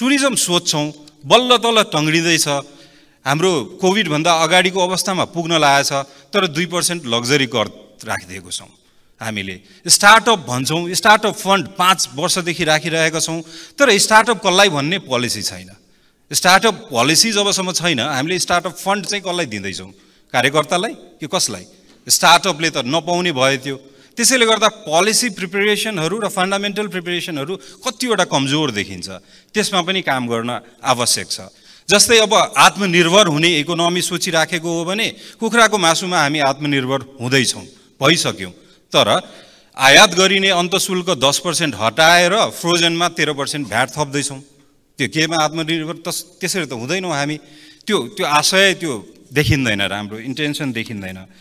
tourism सोध्छौँ बल्ल तल्ल टङ्ग्रिँदैछ हाम्रो कोभिडभन्दा अगाडिको अवस्थामा पुग्न छ तर दुई पर्सेन्ट लग्जरी कर राखिदिएको छौँ हामीले स्टार्टअप भन्छौँ स्टार्टअप फन्ड पाँच वर्षदेखि राखिरहेका छौँ तर स्टार्टअप कसलाई भन्ने पोलिसी छैन स्टार्टअप पोलिसी जबसम्म छैन हामीले स्टार्टअप फन्ड चाहिँ कसलाई दिँदैछौँ कार्यकर्तालाई कि कसलाई स्टार्टअपले त नपाउने भयो त्यो त्यसैले गर्दा पोलिसी प्रिपेरेसनहरू र फन्डामेन्टल प्रिपेरेसनहरू कतिवटा कमजोर देखिन्छ त्यसमा पनि काम गर्न आवश्यक छ जस्तै अब आत्मनिर्भर हुने इकोनोमी सोची राखेको हो भने कुखुराको मासुमा हामी आत्मनिर्भर हुँदैछौँ भइसक्यौँ तर आयात गरिने अन्तशुल्क दस पर्सेन्ट हटाएर फ्रोजनमा तेह्र पर्सेन्ट भ्याट थप्दैछौँ त्यो केमा आत्मनिर्भर त त्यसरी त हुँदैनौँ हामी त्यो त्यो आशय त्यो देखिँदैन राम्रो इन्टेन्सन देखिँदैन